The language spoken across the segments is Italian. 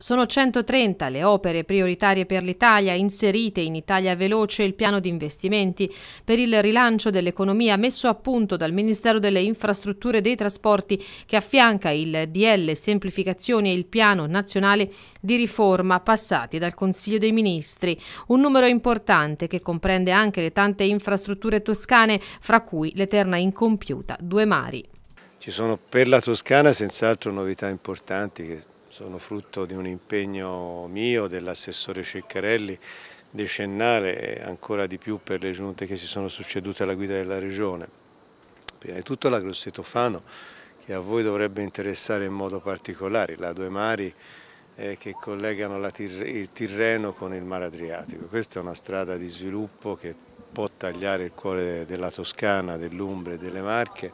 Sono 130 le opere prioritarie per l'Italia inserite in Italia Veloce il piano di investimenti per il rilancio dell'economia messo a punto dal Ministero delle Infrastrutture e dei Trasporti che affianca il DL Semplificazioni e il piano nazionale di riforma passati dal Consiglio dei Ministri. Un numero importante che comprende anche le tante infrastrutture toscane, fra cui l'eterna incompiuta Due Mari. Ci sono per la Toscana senz'altro novità importanti che sono frutto di un impegno mio, dell'assessore Ceccarelli, decennale e ancora di più per le giunte che si sono succedute alla guida della regione. Prima di tutto la Grossetofano che a voi dovrebbe interessare in modo particolare, la Due Mari eh, che collegano tir il Tirreno con il Mar Adriatico. Questa è una strada di sviluppo che può tagliare il cuore della Toscana, dell'Umbria e delle Marche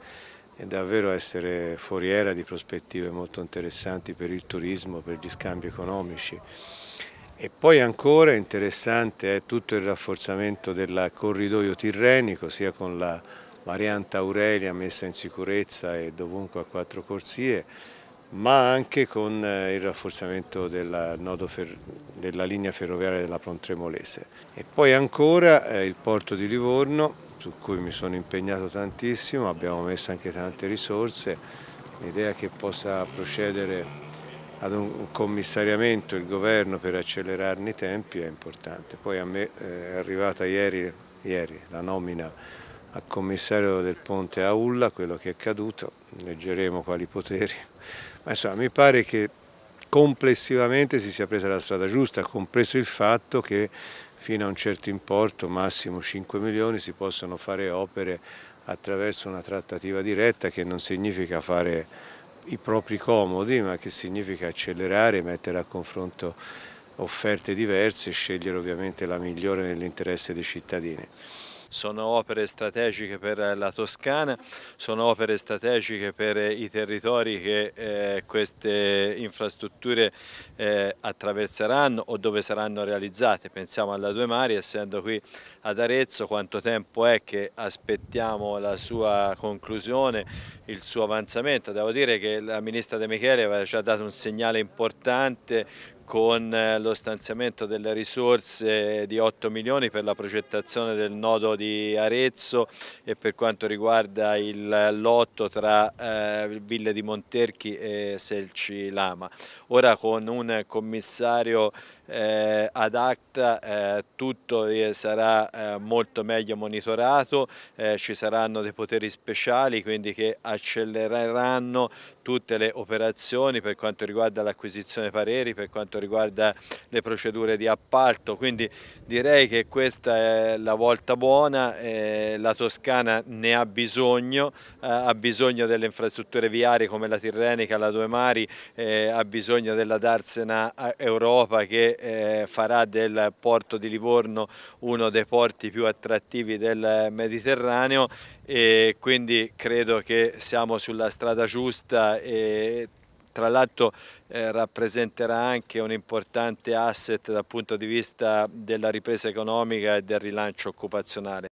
e davvero essere foriera di prospettive molto interessanti per il turismo, per gli scambi economici. E poi ancora interessante è tutto il rafforzamento del corridoio tirrenico, sia con la variante Aurelia messa in sicurezza e dovunque a quattro corsie, ma anche con eh, il rafforzamento della, della linea ferroviaria della Pontremolese. E poi ancora eh, il porto di Livorno su cui mi sono impegnato tantissimo, abbiamo messo anche tante risorse, l'idea che possa procedere ad un commissariamento il governo per accelerarne i tempi è importante. Poi a me eh, è arrivata ieri, ieri la nomina a commissario del ponte Aulla, quello che è caduto, leggeremo quali poteri, ma insomma mi pare che complessivamente si sia presa la strada giusta, compreso il fatto che fino a un certo importo, massimo 5 milioni, si possono fare opere attraverso una trattativa diretta che non significa fare i propri comodi, ma che significa accelerare, mettere a confronto offerte diverse e scegliere ovviamente la migliore nell'interesse dei cittadini sono opere strategiche per la Toscana, sono opere strategiche per i territori che eh, queste infrastrutture eh, attraverseranno o dove saranno realizzate. Pensiamo alla Due Mari, essendo qui ad Arezzo, quanto tempo è che aspettiamo la sua conclusione, il suo avanzamento. Devo dire che la Ministra De Michele aveva già dato un segnale importante con eh, lo stanziamento delle risorse di 8 milioni per la progettazione del nodo di Arezzo e per quanto riguarda il lotto tra eh, Ville di Monterchi e Selci Lama. Ora con un commissario eh, ad acta eh, tutto eh, sarà eh, molto meglio monitorato, ci saranno dei poteri speciali quindi che accelereranno tutte le operazioni per quanto riguarda l'acquisizione pareri, per quanto quanto riguarda le procedure di appalto, quindi direi che questa è la volta buona, eh, la Toscana ne ha bisogno, eh, ha bisogno delle infrastrutture viarie come la Tirrenica, la Due Mari, eh, ha bisogno della Darsena Europa che eh, farà del porto di Livorno uno dei porti più attrattivi del Mediterraneo e quindi credo che siamo sulla strada giusta e tra l'altro eh, rappresenterà anche un importante asset dal punto di vista della ripresa economica e del rilancio occupazionale.